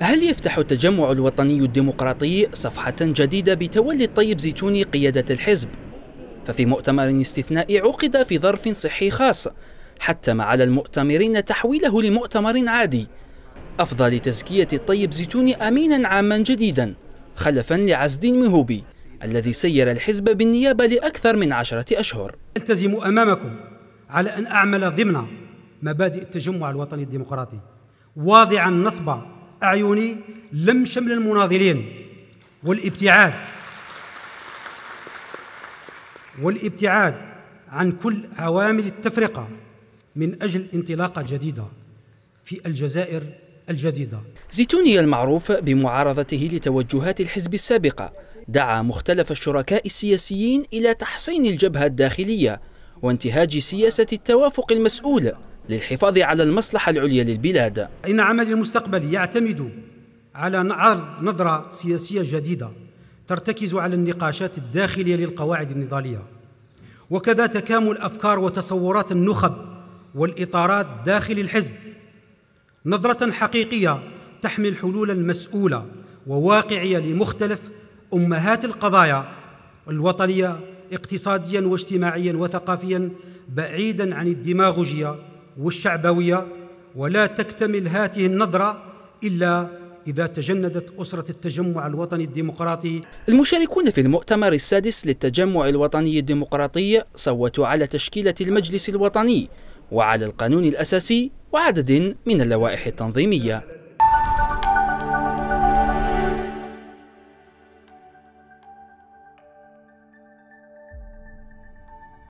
هل يفتح التجمع الوطني الديمقراطي صفحة جديدة بتولي الطيب زيتوني قيادة الحزب؟ ففي مؤتمر استثنائي عقد في ظرف صحي خاص حتم على المؤتمرين تحويله لمؤتمر عادي أفضل لتزكية الطيب زيتوني أمينا عاما جديدا خلفا لعزد مهوبي الذي سير الحزب بالنيابة لأكثر من عشرة أشهر ألتزم أمامكم على أن أعمل ضمن مبادئ التجمع الوطني الديمقراطي واضعا نصب أعيني لم شمل المناضلين والابتعاد والابتعاد عن كل عوامل التفرقة من أجل انطلاقة جديدة في الجزائر الجديدة زيتوني المعروف بمعارضته لتوجهات الحزب السابقة دعا مختلف الشركاء السياسيين إلى تحصين الجبهة الداخلية وانتهاج سياسة التوافق المسؤول للحفاظ على المصلحة العليا للبلاد إن عملي المستقبل يعتمد على عرض نظرة سياسية جديدة ترتكز على النقاشات الداخلية للقواعد النضالية وكذا تكامل أفكار وتصورات النخب والإطارات داخل الحزب نظرة حقيقية تحمل حلولا مسؤولة وواقعية لمختلف أمهات القضايا الوطنية اقتصاديا واجتماعيا وثقافيا بعيدا عن الديماغوجية والشعبويه ولا تكتمل هذه النظره الا إذا تجندت أسرة التجمع الوطني الديمقراطي المشاركون في المؤتمر السادس للتجمع الوطني الديمقراطي صوتوا على تشكيلة المجلس الوطني وعلى القانون الأساسي وعدد من اللوائح التنظيمية